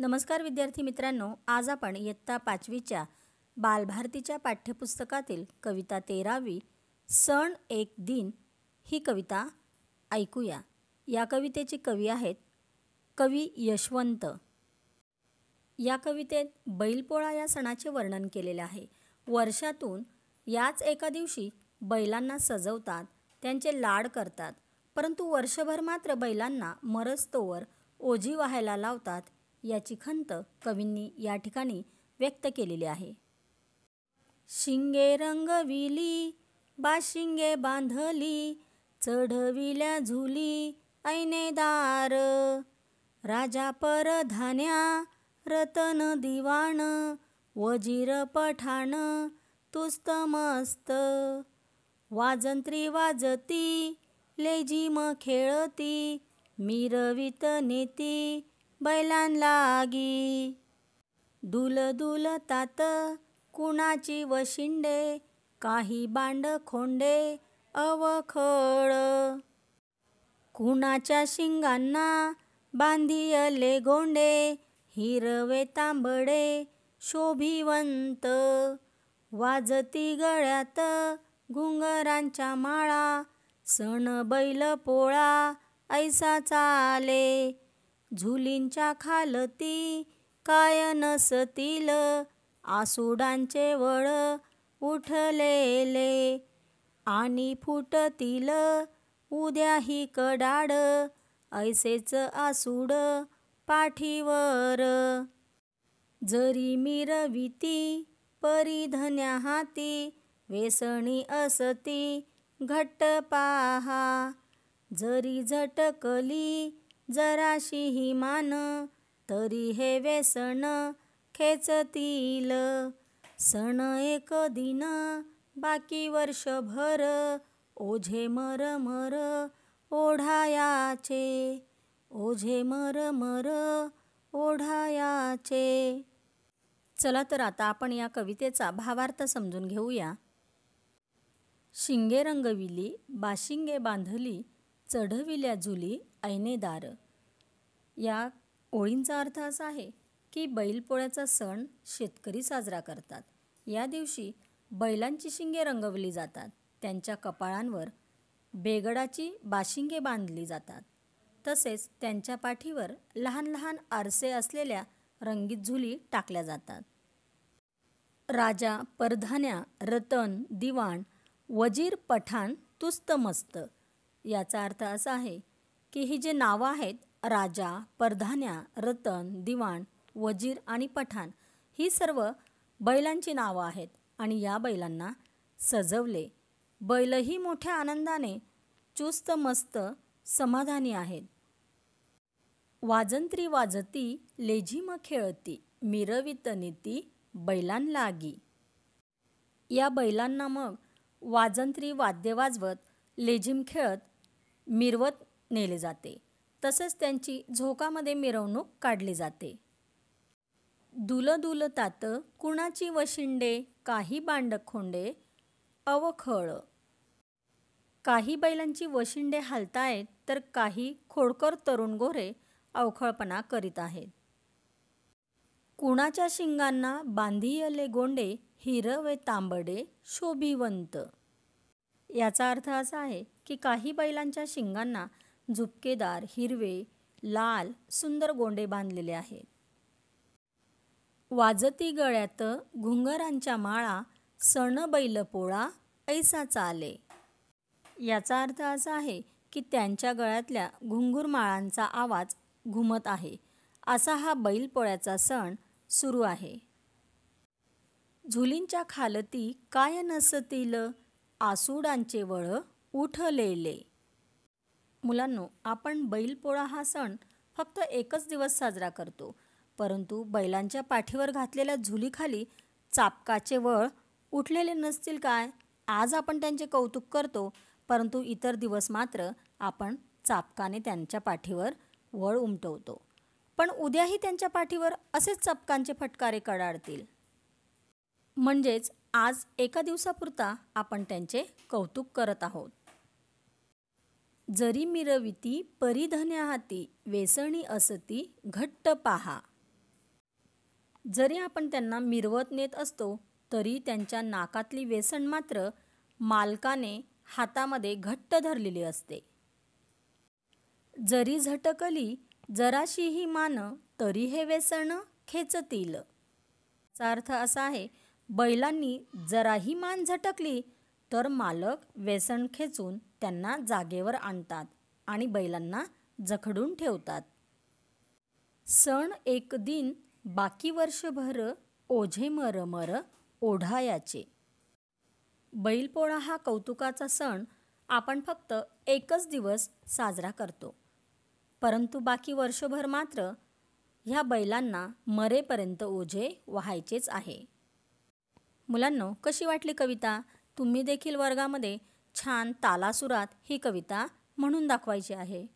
नमस्कार विद्यार्थी मित्रांनो आज आपण इयत्ता पाचवीच्या बालभारतीच्या पाठ्यपुस्तकातील कविता तेरावी सण एक दिन ही कविता ऐकूया या कवितेची कवी आहेत कवी यशवंत या कवितेत बैलपोळा या सणाचे वर्णन केलेले आहे वर्षातून याच एका दिवशी बैलांना सजवतात त्यांचे लाड करतात परंतु वर्षभर मात्र बैलांना मरस्तोवर ओझी व्हायला लावतात याची खंत कवींनी या ठिकाणी व्यक्त केलेली आहे शिंगे रंगविली बाशिंगे बांधली चढविल्या झुली ऐनेदार राजा परधान्या रतन दिवाण वजीर पठाण तुस्त मस्त वाजंत्री वाजती लेझिम खेळती मिरवित नेती बैलान लागी दुल दुल तात कुणाची वशिंडे काही बांड खोंडे अवखळ कुणाच्या शिंगांना अले गोंडे हिरवे तांबडे शोभिवंत वाजती गळ्यात घुंगरांच्या माळा सण बैल पोळा ऐसा चाले झुलींच्या खालती काय नसतील आसुडांचे वळ उठलेले आणि फुटतील उद्याही कडाड ऐसेच आसुड पाठीवर जरी मिरविती परिधन्या हाती वेसणी असती घट्ट पाहा जरी झटकली जराशी ही मान तरी हे व्यसन खेचतील सण एक दिन बाकी वर्षभर ओझे मर ओढायाचे ओझे मर मर ओढायाचे चला तर आता आपण या कवितेचा भावार्थ समजून घेऊया शिंगे रंगविली बाशिंगे बांधली चढविल्या झुली ऐनेदार या ओळींचा अर्थ असा आहे की बैलपोळ्याचा सण शेतकरी साजरा करतात या दिवशी बैलांची शिंगे रंगवली जातात त्यांच्या कपाळांवर बेगडाची बाशिंगे बांधली जातात तसेच त्यांच्या पाठीवर लहान लहान आरसे असलेल्या रंगीत झुली टाकल्या जातात राजा परधान्या रतन दिवाण वजीर पठाण तुस्तमस्त याचा अर्थ असा आहे की ही जे नावं आहेत राजा परधान्या रतन दिवाण वजीर आणि पठाण ही सर्व बैलांची नावं आहेत आणि या बैलांना सजवले बैलही मोठ्या आनंदाने चुस्त मस्त समाधानी आहेत वाजंत्री वाजती लेझिम खेळती मिरवित नीती लागी। या बैलांना मग वाजंत्री वाद्य वाजवत लेझिम खेळत मिरवत नेले जाते तसेच त्यांची झोकामध्ये मिरवणूक काढली जाते दुल दुल तात कुणाची वशिंडे काही बांडखोंडे अवखळ काही बैलांची वशिंडे हालतायत तर काही खोडकर तरुण गोरे अवखळपणा करीत आहेत कुणाच्या शिंगांना बांधियले गोंडे हिरवे तांबडे शोभिवंत याचा अर्थ असा आहे की काही बैलांच्या शिंगांना झुपकेदार हिरवे लाल सुंदर गोंडे बांधलेले आहेत वाजती गळ्यात घुंगरांच्या माळा सण बैल पोळा ऐसाचा आले याचा अर्थ असा आहे की त्यांच्या गळ्यातल्या घुंगूर माळांचा आवाज घुमत आहे असा हा बैलपोळ्याचा सण सुरू आहे झुलींच्या खालती काय नसतील आसुडांचे वळ उठलेले मुलांनो आपण बैलपोळा हा सण फक्त एकच दिवस साजरा करतो परंतु बैलांच्या पाठीवर घातलेल्या झुलीखाली चापकाचे वळ उठलेले नसतील काय आज आपण त्यांचे कौतुक करतो परंतु इतर दिवस मात्र आपण चापकाने त्यांच्या पाठीवर वळ उमटवतो पण उद्याही त्यांच्या पाठीवर असेच चापकांचे फटकारे कडाडतील म्हणजेच आज एका दिवसापुरता आपण त्यांचे कौतुक करत आहोत जरी मिरविती परिधन्या हाती वेसणी असती घट्ट पहा जरी आपण त्यांना मिरवत नेत असतो तरी त्यांच्या नाकातली वेसण मात्र मालकाने हातामध्ये घट्ट धरलेली असते जरी झटकली जराशी ही मान तरी हे वेसण खेचतील याचा अर्थ असा आहे बैलांनी जराही मान झटकली तर मालक वेसण खेचून त्यांना जागेवर आणतात आणि बैलांना जखडून ठेवतात सण एक दिन बाकी वर्षभर ओझे मर मर ओढायाचे बैलपोळा हा कौतुकाचा सण आपण फक्त एकच दिवस साजरा करतो परंतु बाकी वर्षभर मात्र ह्या बैलांना मरेपर्यंत ओझे व्हायचेच आहे मुलांनो कशी वाटली कविता तुम्ही देखील वर्गामध्ये छान तालासुरात ही कविता म्हणून दाखवायची आहे